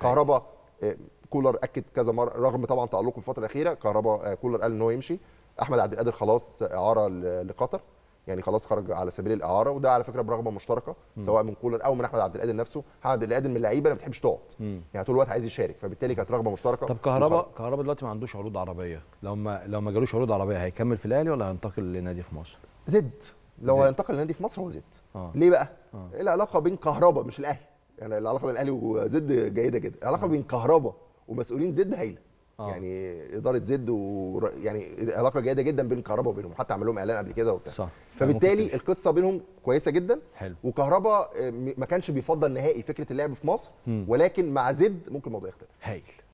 كهربا آه، كولر اكد كذا مره رغم طبعا تالقه الفتره الاخيره كهربا آه، كولر قال ان هو يمشي احمد عبد القادر خلاص اعاره لقطر يعني خلاص خرج على سبيل الاعاره وده على فكره برغبه مشتركه سواء من كولر او من احمد عبد القادر نفسه احمد عبد القادر من اللعيبه اللي ما بتحبش تقعد يعني طول الوقت عايز يشارك فبالتالي كانت رغبه مشتركه طب كهربا كهربا دلوقتي ما عندوش عروض عربيه لو ما لو ما جالوش عروض عربيه هيكمل في الاهلي ولا هينتقل لنادي في مصر زد لو هينتقل لنادي في مصر هو زد آه. ليه بقى آه. ايه العلاقه بين كهربا مش الاهلي يعني العلاقه بين الاهلي وزد جيده جدا العلاقه بين كهربا ومسؤولين زد هايله آه. يعني اداره زد و... يعني علاقه جيده جدا بين كهربا وبينهم حتى عمل لهم اعلان قبل كده وبتاع صح. يعني فبالتالي القصه بينهم كويسه جدا حلو وكهربا آه، ما كانش بيفضل نهائي فكره اللعب في مصر م. ولكن مع زد ممكن الموضوع يختلف هايل